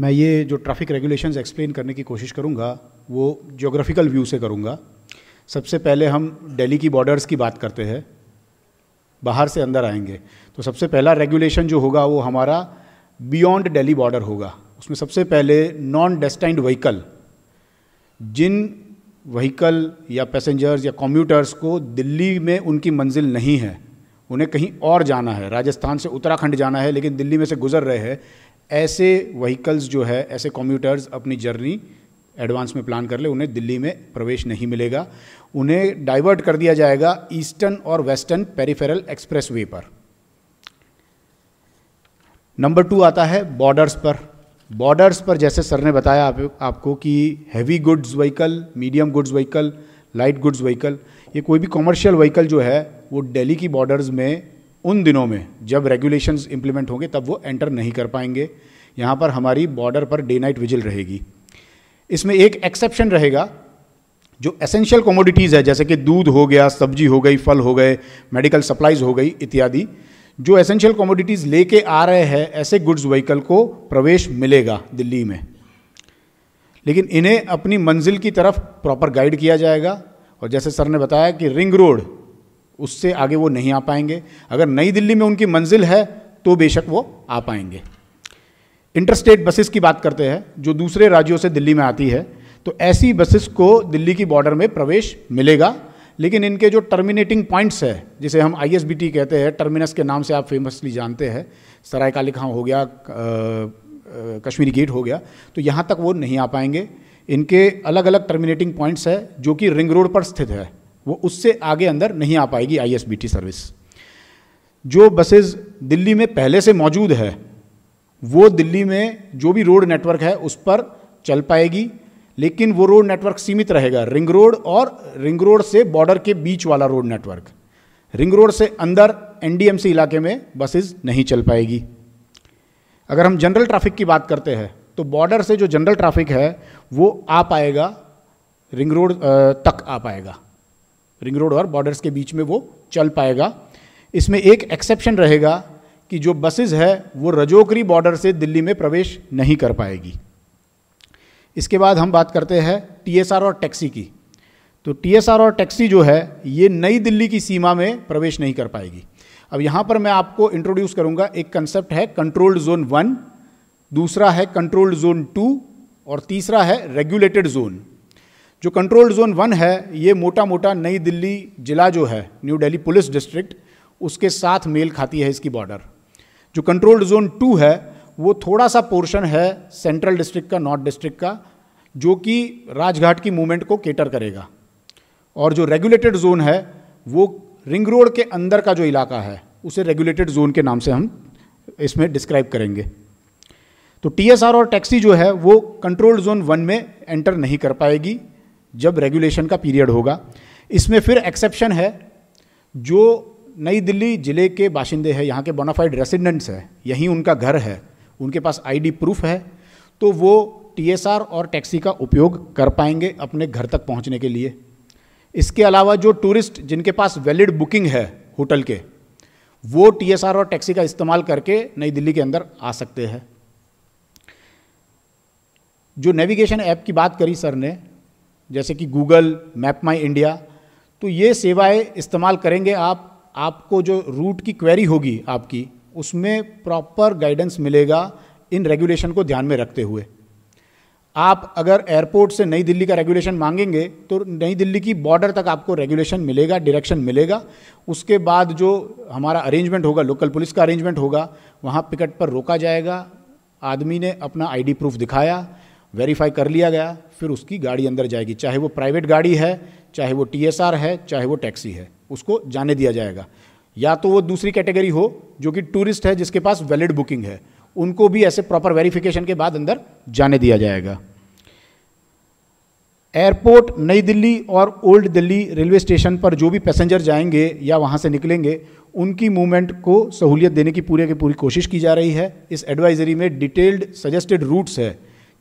मैं ये जो ट्रैफिक रेगुलेशंस एक्सप्लेन करने की कोशिश करूँगा वो जोग्राफिकल व्यू से करूँगा सबसे पहले हम दिल्ली की बॉर्डर्स की बात करते हैं बाहर से अंदर आएंगे तो सबसे पहला रेगुलेशन जो होगा वो हमारा बियॉन्ड दिल्ली बॉर्डर होगा उसमें सबसे पहले नॉन डेस्टाइंड व्हीकल जिन व्हीकल या पैसेंजर्स या कम्यूटर्स को दिल्ली में उनकी मंजिल नहीं है उन्हें कहीं और जाना है राजस्थान से उत्तराखंड जाना है लेकिन दिल्ली में से गुजर रहे हैं ऐसे व्हीकल्स जो है ऐसे कम्यूटर्स अपनी जर्नी एडवांस में प्लान कर ले उन्हें दिल्ली में प्रवेश नहीं मिलेगा उन्हें डाइवर्ट कर दिया जाएगा ईस्टर्न और वेस्टर्न पेरिफेरल एक्सप्रेस वे पर नंबर टू आता है बॉर्डर्स पर बॉर्डर्स पर जैसे सर ने बताया आप, आपको कि heavy goods vehicle medium goods vehicle light goods vehicle ये कोई भी कॉमर्शियल व्हीकल जो है वो दिल्ली की बॉर्डर्स में उन दिनों में जब रेगुलेशंस इम्प्लीमेंट होंगे तब वो एंटर नहीं कर पाएंगे यहाँ पर हमारी border per day night vigil रहेगी इसमें एक एक्सेप्शन रहेगा जो एसेंशियल कमोडिटीज़ है जैसे कि दूध हो गया सब्जी हो गई फल हो गए मेडिकल सप्लाइज हो गई इत्यादि जो एसेंशियल कमोडिटीज़ लेके आ रहे हैं ऐसे गुड्स व्हीकल को प्रवेश मिलेगा दिल्ली में लेकिन इन्हें अपनी मंजिल की तरफ प्रॉपर गाइड किया जाएगा और जैसे सर ने बताया कि रिंग रोड उससे आगे वो नहीं आ पाएंगे अगर नई दिल्ली में उनकी मंजिल है तो बेशक वो आ पाएंगे इंटरस्टेट बसेस की बात करते हैं जो दूसरे राज्यों से दिल्ली में आती है तो ऐसी बसेस को दिल्ली की बॉर्डर में प्रवेश मिलेगा लेकिन इनके जो टर्मिनेटिंग पॉइंट्स है जिसे हम आईएसबीटी कहते हैं टर्मिनस के नाम से आप फेमसली जानते हैं सराय काली खां हो गया कश्मीरी गेट हो गया तो यहाँ तक वो नहीं आ पाएंगे इनके अलग अलग टर्मिनेटिंग पॉइंट्स है जो कि रिंग रोड पर स्थित है वो उससे आगे अंदर नहीं आ पाएगी आईएसबीटी सर्विस जो बसेज दिल्ली में पहले से मौजूद है वो दिल्ली में जो भी रोड नेटवर्क है उस पर चल पाएगी लेकिन वो रोड नेटवर्क सीमित रहेगा रिंग रोड और रिंग रोड से बॉर्डर के बीच वाला रोड नेटवर्क रिंग रोड से अंदर एनडीएमसी इलाके में बसेज नहीं चल पाएगी अगर हम जनरल ट्रैफिक की बात करते हैं तो बॉर्डर से जो जनरल ट्रैफिक है वो आ पाएगा रिंग रोड तक आ पाएगा रिंग रोड और बॉर्डर्स के बीच में वो चल पाएगा इसमें एक एक्सेप्शन रहेगा कि जो बसेज है वो रजोकरी बॉर्डर से दिल्ली में प्रवेश नहीं कर पाएगी इसके बाद हम बात करते हैं टीएसआर और टैक्सी की तो टीएसआर और टैक्सी जो है ये नई दिल्ली की सीमा में प्रवेश नहीं कर पाएगी अब यहाँ पर मैं आपको इंट्रोड्यूस करूँगा एक कंसेप्ट है कंट्रोल्ड जोन वन दूसरा है कंट्रोल्ड जोन टू और तीसरा है रेगुलेटेड जोन जो कंट्रोल जोन वन है ये मोटा मोटा नई दिल्ली जिला जो है न्यू दिल्ली पुलिस डिस्ट्रिक्ट उसके साथ मेल खाती है इसकी बॉर्डर जो कंट्रोल जोन टू है वो थोड़ा सा पोर्शन है सेंट्रल डिस्ट्रिक्ट का नॉर्थ डिस्ट्रिक्ट का जो कि राजघाट की मूवमेंट को केटर करेगा और जो रेगुलेटेड जोन है वो रिंग रोड के अंदर का जो इलाका है उसे रेगुलेटेड जोन के नाम से हम इसमें डिस्क्राइब करेंगे तो टीएसआर और टैक्सी जो है वो कंट्रोल जोन वन में एंटर नहीं कर पाएगी जब रेगुलेशन का पीरियड होगा इसमें फिर एक्सेप्शन है जो नई दिल्ली ज़िले के बाशिंदे हैं यहाँ के बोनाफाइड रेसिडेंट्स हैं यहीं उनका घर है उनके पास आईडी प्रूफ है तो वो टीएसआर और टैक्सी का उपयोग कर पाएंगे अपने घर तक पहुँचने के लिए इसके अलावा जो टूरिस्ट जिनके पास वैलिड बुकिंग है होटल के वो टीएसआर और टैक्सी का इस्तेमाल करके नई दिल्ली के अंदर आ सकते हैं जो नेविगेशन ऐप की बात करी सर ने जैसे कि गूगल मैप माई इंडिया तो ये सेवाएं इस्तेमाल करेंगे आप आपको जो रूट की क्वेरी होगी आपकी उसमें प्रॉपर गाइडेंस मिलेगा इन रेगुलेशन को ध्यान में रखते हुए आप अगर एयरपोर्ट से नई दिल्ली का रेगुलेशन मांगेंगे तो नई दिल्ली की बॉर्डर तक आपको रेगुलेशन मिलेगा डायरेक्शन मिलेगा उसके बाद जो हमारा अरेंजमेंट होगा लोकल पुलिस का अरेंजमेंट होगा वहाँ पिकट पर रोका जाएगा आदमी ने अपना आईडी प्रूफ दिखाया वेरीफाई कर लिया गया फिर उसकी गाड़ी अंदर जाएगी चाहे वो प्राइवेट गाड़ी है चाहे वो टीएसआर है चाहे वो टैक्सी है उसको जाने दिया जाएगा या तो वो दूसरी कैटेगरी हो जो कि टूरिस्ट है जिसके पास वैलिड बुकिंग है उनको भी ऐसे प्रॉपर वेरिफिकेशन के बाद अंदर जाने दिया जाएगा एयरपोर्ट नई दिल्ली और ओल्ड दिल्ली रेलवे स्टेशन पर जो भी पैसेंजर जाएंगे या वहाँ से निकलेंगे उनकी मूवमेंट को सहूलियत देने की पूरे की पूरी कोशिश की जा रही है इस एडवाइजरी में डिटेल्ड सजेस्टेड रूट्स है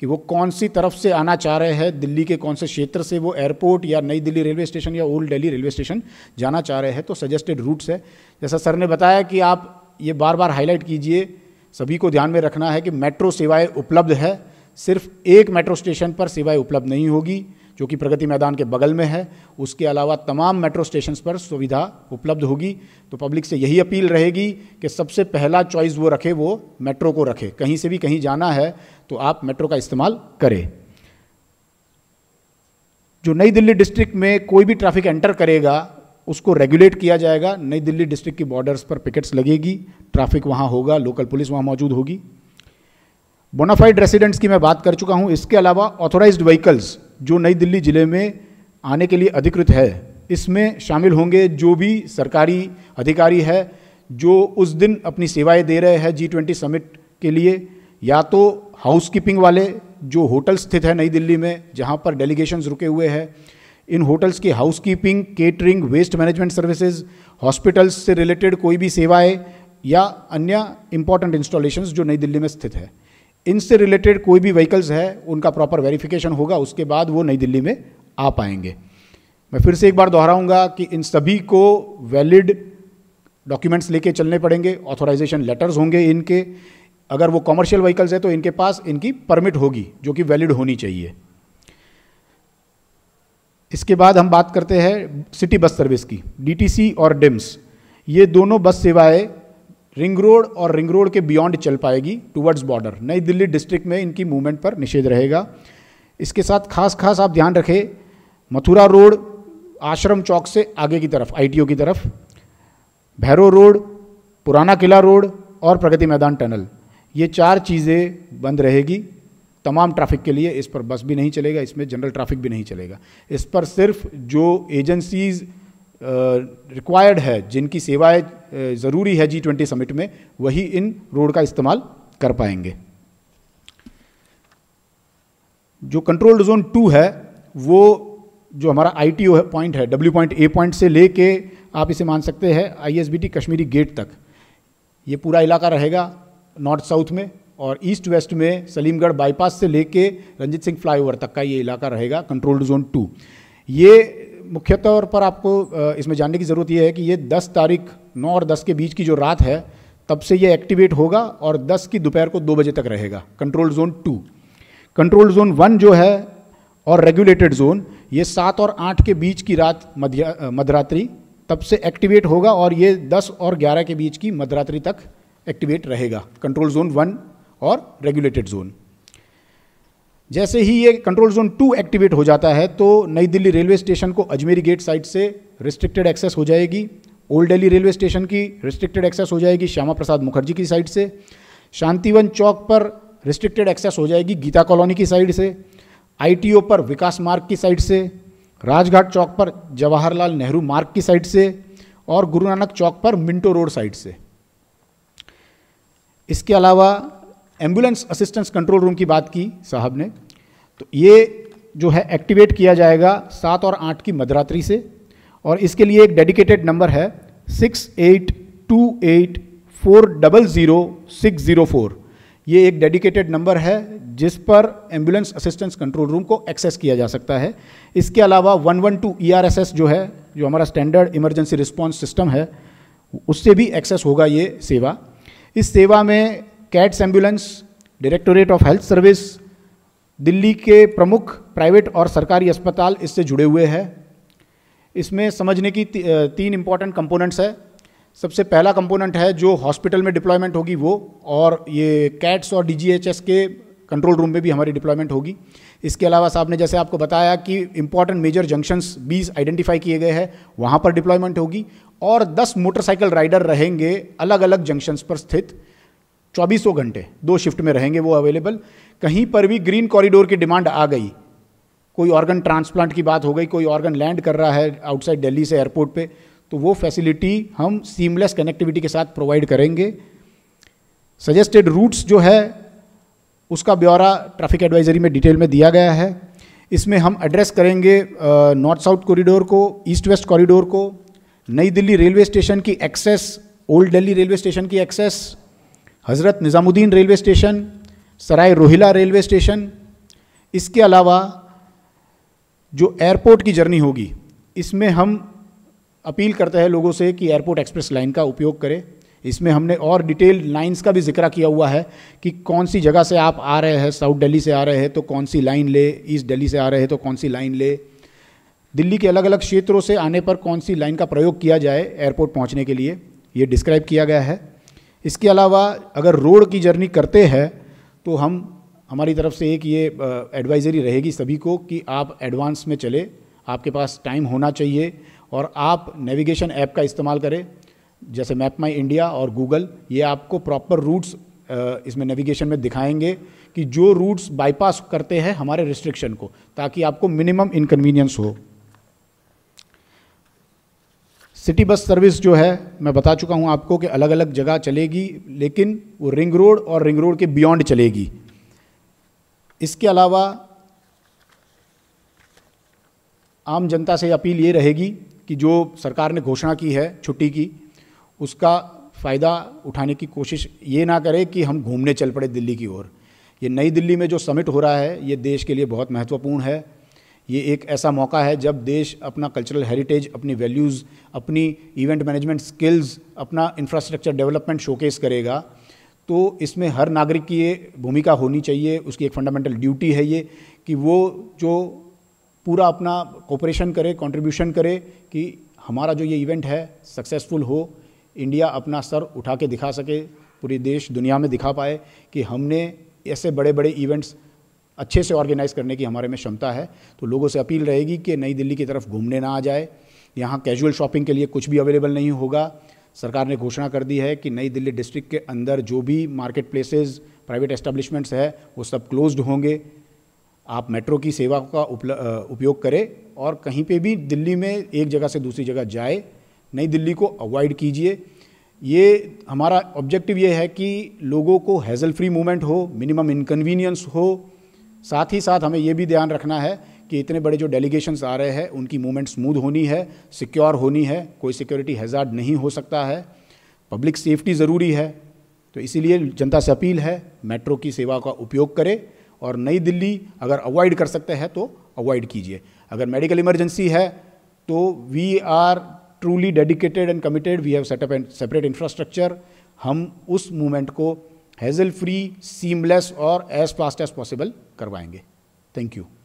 कि वो कौन सी तरफ से आना चाह रहे हैं दिल्ली के कौन से क्षेत्र से वो एयरपोर्ट या नई दिल्ली रेलवे स्टेशन या ओल्ड दिल्ली रेलवे स्टेशन जाना चाह रहे हैं तो सजेस्टेड रूट्स है जैसा सर ने बताया कि आप ये बार बार हाईलाइट कीजिए सभी को ध्यान में रखना है कि मेट्रो सेवाएं उपलब्ध है सिर्फ एक मेट्रो स्टेशन पर सेवाएं उपलब्ध नहीं होगी जो कि प्रगति मैदान के बगल में है उसके अलावा तमाम मेट्रो स्टेशन पर सुविधा उपलब्ध होगी तो पब्लिक से यही अपील रहेगी कि सबसे पहला चॉइस वो रखे वो मेट्रो को रखे कहीं से भी कहीं जाना है तो आप मेट्रो का इस्तेमाल करें जो नई दिल्ली डिस्ट्रिक्ट में कोई भी ट्रैफिक एंटर करेगा उसको रेगुलेट किया जाएगा नई दिल्ली डिस्ट्रिक्ट की बॉर्डर्स पर पिकेट्स लगेगी ट्रैफिक वहाँ होगा लोकल पुलिस वहाँ मौजूद होगी बोनाफाइड रेसिडेंट्स की मैं बात कर चुका हूँ इसके अलावा ऑथोराइज्ड व्हीकल्स जो नई दिल्ली ज़िले में आने के लिए अधिकृत है इसमें शामिल होंगे जो भी सरकारी अधिकारी है जो उस दिन अपनी सेवाएं दे रहे हैं जी ट्वेंटी समिट के लिए या तो हाउसकीपिंग वाले जो होटल स्थित है नई दिल्ली में जहाँ पर डेलीगेशन रुके हुए हैं इन होटल्स की housekeeping catering waste management services hospitals से रिलेटेड कोई भी सेवाएं या अन्य इम्पॉर्टेंट इंस्टॉलेशंस जो नई दिल्ली में स्थित है इनसे रिलेटेड कोई भी व्हीकल्स है उनका प्रॉपर वेरिफिकेशन होगा उसके बाद वो नई दिल्ली में आ पाएंगे मैं फिर से एक बार दोहराऊंगा कि इन सभी को वैलिड डॉक्यूमेंट्स लेके चलने पड़ेंगे ऑथोराइजेशन लेटर्स होंगे इनके अगर वो कॉमर्शियल व्हीकल्स है तो इनके पास इनकी परमिट होगी जो कि वैलिड होनी चाहिए इसके बाद हम बात करते हैं सिटी बस सर्विस की डीटीसी और डिम्स ये दोनों बस सेवाएं रिंग रोड और रिंग रोड के बियॉन्ड चल पाएगी टुवर्ड्स बॉर्डर नई दिल्ली डिस्ट्रिक्ट में इनकी मूवमेंट पर निषेध रहेगा इसके साथ खास खास आप ध्यान रखें मथुरा रोड आश्रम चौक से आगे की तरफ आईटीओ की तरफ भैरव रोड पुराना किला रोड और प्रगति मैदान टनल ये चार चीज़ें बंद रहेगी तमाम ट्रैफिक के लिए इस पर बस भी नहीं चलेगा इसमें जनरल ट्रैफिक भी नहीं चलेगा इस पर सिर्फ जो एजेंसीज़ रिक्वायर्ड है जिनकी सेवाएं ज़रूरी है जी ट्वेंटी समिट में वही इन रोड का इस्तेमाल कर पाएंगे जो कंट्रोल्ड जोन टू है वो जो हमारा आई टी है पॉइंट है डब्ल्यू पॉइंट ए पॉइंट से लेके आप इसे मान सकते हैं आई कश्मीरी गेट तक ये पूरा इलाका रहेगा नॉर्थ साउथ में और ईस्ट वेस्ट में सलीमगढ़ बाईपास से लेके रंजीत सिंह फ्लाईओवर तक का ये इलाका रहेगा कंट्रोल्ड जोन टू ये मुख्य तौर पर आपको इसमें जानने की ज़रूरत यह है कि ये 10 तारीख 9 और 10 के बीच की जो रात है तब से ये एक्टिवेट होगा और 10 की दोपहर को 2 बजे तक रहेगा कंट्रोल जोन 2 कंट्रोल जोन 1 जो है और रेगुलेटेड जोन ये 7 और 8 के बीच की रात मध्यरात्रि तब से एक्टिवेट होगा और ये 10 और 11 के बीच की मध्यरात्रि तक एक्टिवेट रहेगा कंट्रोल जोन वन और रेगुलेटेड जोन जैसे ही ये कंट्रोल जोन टू एक्टिवेट हो जाता है तो नई दिल्ली रेलवे स्टेशन को अजमेरी गेट साइड से रिस्ट्रिक्टेड एक्सेस हो जाएगी ओल्ड दिल्ली रेलवे स्टेशन की रिस्ट्रिक्टेड एक्सेस हो जाएगी श्यामा प्रसाद मुखर्जी की साइड से शांतिवन चौक पर रिस्ट्रिक्टेड एक्सेस हो जाएगी गीता कॉलोनी की साइड से आई पर विकास मार्ग की साइड से राजघाट चौक पर जवाहरलाल नेहरू मार्ग की साइड से और गुरु नानक चौक पर मिंटो रोड साइड से इसके अलावा एम्बुलेंस असिस्टेंस कंट्रोल रूम की बात की साहब ने तो ये जो है एक्टिवेट किया जाएगा सात और आठ की मध्यरात्रि से और इसके लिए एक डेडिकेटेड नंबर है six eight two eight four double zero six zero four ये एक डेडिकेटेड नंबर है जिस पर एम्बुलेंस असिस्टेंस कंट्रोल रूम को एक्सेस किया जा सकता है इसके अलावा one one two E R S S जो है जो हमारा स्टैंडर्ड इमरजेंसी रिस्पॉन्स सिस्टम है उससे भी एक्सेस होगा ये सेवा इस सेवा में CATS ambulance directorate of health service Delhi के प्रमुख प्राइवेट और सरकारी अस्पताल इससे जुड़े हुए हैं इसमें समझने की तीन इम्पॉर्टेंट कंपोनेंट्स है सबसे पहला कंपोनेंट है जो हॉस्पिटल में डिप्लॉयमेंट होगी वो और ये कैट्स और डी के कंट्रोल रूम में भी हमारी डिप्लॉयमेंट होगी इसके अलावा साहब ने जैसे आपको बताया कि इंपॉर्टेंट मेजर जंक्शंस 20 आइडेंटिफाई किए गए हैं वहाँ पर डिप्लॉयमेंट होगी और 10 मोटरसाइकिल राइडर रहेंगे अलग अलग जंक्शंस पर स्थित चौबीसों घंटे दो शिफ्ट में रहेंगे वो अवेलेबल कहीं पर भी ग्रीन कॉरिडोर की डिमांड आ गई कोई ऑर्गन ट्रांसप्लांट की बात हो गई कोई ऑर्गन लैंड कर रहा है आउटसाइड दिल्ली से एयरपोर्ट पे तो वो फैसिलिटी हम सीमलेस कनेक्टिविटी के साथ प्रोवाइड करेंगे सजेस्टेड रूट्स जो है उसका ब्यौरा ट्रैफिक एडवाइजरी में डिटेल में दिया गया है इसमें हम एड्रेस करेंगे नॉर्थ साउथ कॉरिडोर को ईस्ट वेस्ट कॉरिडोर को नई दिल्ली रेलवे स्टेशन की access old Delhi railway station की access Hazrat Nizamuddin railway station Sarai Rohilla railway station इसके अलावा जो एयरपोर्ट की जर्नी होगी इसमें हम अपील करते हैं लोगों से कि एयरपोर्ट एक्सप्रेस लाइन का उपयोग करें इसमें हमने और डिटेल लाइंस का भी जिक्र किया हुआ है कि कौन सी जगह से आप आ रहे हैं साउथ दिल्ली से आ रहे हैं तो कौन सी लाइन ले ईस्ट दिल्ली से आ रहे हैं तो कौन सी लाइन ले दिल्ली के अलग अलग क्षेत्रों से आने पर कौन सी लाइन का प्रयोग किया जाए एयरपोर्ट पहुंचने के लिए ये डिस्क्राइब किया गया है इसके अलावा अगर रोड की जर्नी करते हैं तो हम हमारी तरफ से एक ये एडवाइजरी रहेगी सभी को कि आप एडवांस में चले आपके पास टाइम होना चाहिए और आप नेविगेशन ऐप का इस्तेमाल करें जैसे मैप माई इंडिया और गूगल ये आपको प्रॉपर रूट्स इसमें नेविगेशन में दिखाएंगे कि जो रूट्स बाईपास करते हैं हमारे रिस्ट्रिक्शन को ताकि आपको मिनिमम इनकन्वीनियंस हो सिटी बस सर्विस जो है मैं बता चुका हूँ आपको कि अलग अलग जगह चलेगी लेकिन वो रिंग रोड और रिंग रोड के बियॉन्ड चलेगी इसके अलावा आम जनता से अपील ये रहेगी कि जो सरकार ने घोषणा की है छुट्टी की उसका फ़ायदा उठाने की कोशिश ये ना करे कि हम घूमने चल पड़े दिल्ली की ओर ये नई दिल्ली में जो समिट हो रहा है ये देश के लिए बहुत महत्वपूर्ण है ये एक ऐसा मौका है जब देश अपना कल्चरल हेरिटेज अपनी वैल्यूज़ अपनी इवेंट मैनेजमेंट स्किल्स अपना इंफ्रास्ट्रक्चर डेवलपमेंट शोकेस करेगा तो इसमें हर नागरिक की ये भूमिका होनी चाहिए उसकी एक फंडामेंटल ड्यूटी है ये कि वो जो पूरा अपना कोऑपरेशन करे कंट्रीब्यूशन करे कि हमारा जो ये इवेंट है सक्सेसफुल हो इंडिया अपना सर उठा के दिखा सके पूरे देश दुनिया में दिखा पाए कि हमने ऐसे बड़े बड़े इवेंट्स अच्छे से ऑर्गेनाइज़ करने की हमारे में क्षमता है तो लोगों से अपील रहेगी कि नई दिल्ली की तरफ घूमने ना आ जाए यहाँ कैजुअल शॉपिंग के लिए कुछ भी अवेलेबल नहीं होगा सरकार ने घोषणा कर दी है कि नई दिल्ली डिस्ट्रिक्ट के अंदर जो भी मार्केट प्लेसेज प्राइवेट एस्टेब्लिशमेंट्स है वो सब क्लोज्ड होंगे आप मेट्रो की सेवा का उपयोग करें और कहीं पे भी दिल्ली में एक जगह से दूसरी जगह जाए नई दिल्ली को अवॉइड कीजिए ये हमारा ऑब्जेक्टिव ये है कि लोगों को हैज़ल फ्री मूवमेंट हो मिनिमम इनकन्वीनियंस हो साथ ही साथ हमें ये भी ध्यान रखना है कि इतने बड़े जो डेलीगेशंस आ रहे हैं उनकी मूवमेंट स्मूथ होनी है सिक्योर होनी है कोई सिक्योरिटी हैज़ार्ड नहीं हो सकता है पब्लिक सेफ्टी ज़रूरी है तो इसीलिए जनता से अपील है मेट्रो की सेवा का उपयोग करें और नई दिल्ली अगर अवॉइड कर सकते हैं तो अवॉइड कीजिए अगर मेडिकल इमरजेंसी है तो we are truly dedicated and committed we have set up and separate infrastructure हम उस मूवमेंट को हैज़ल फ्री सीमलेस और एज फास्ट एज पॉसिबल करवाएंगे थैंक यू